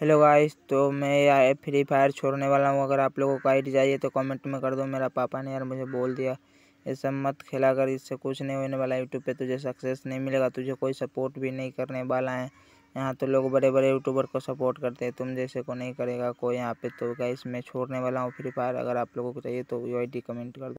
hello guys तो मैं free fire छोड़ने वाला हूँ अगर आप लोगों को आइडी चाहिए तो कमेंट में कर दो मेरा पापा ने यार मुझे बोल दिया ये सब मत खेला कर इससे कुछ नहीं होने वाला यूट्यूब पे तुझे सक्सेस नहीं मिलेगा तुझे कोई सपोर्ट भी नहीं करने वाला है यहाँ तो लोग बड़े बड़े यूट्यूबर को सपोर्ट करते हैं तुम जैसे को नहीं करेगा कोई यहाँ पे तो गाइस मैं छोड़ने वाला हूँ फ्री फायर अगर आप लोगों को चाहिए तो यू आई कमेंट कर दो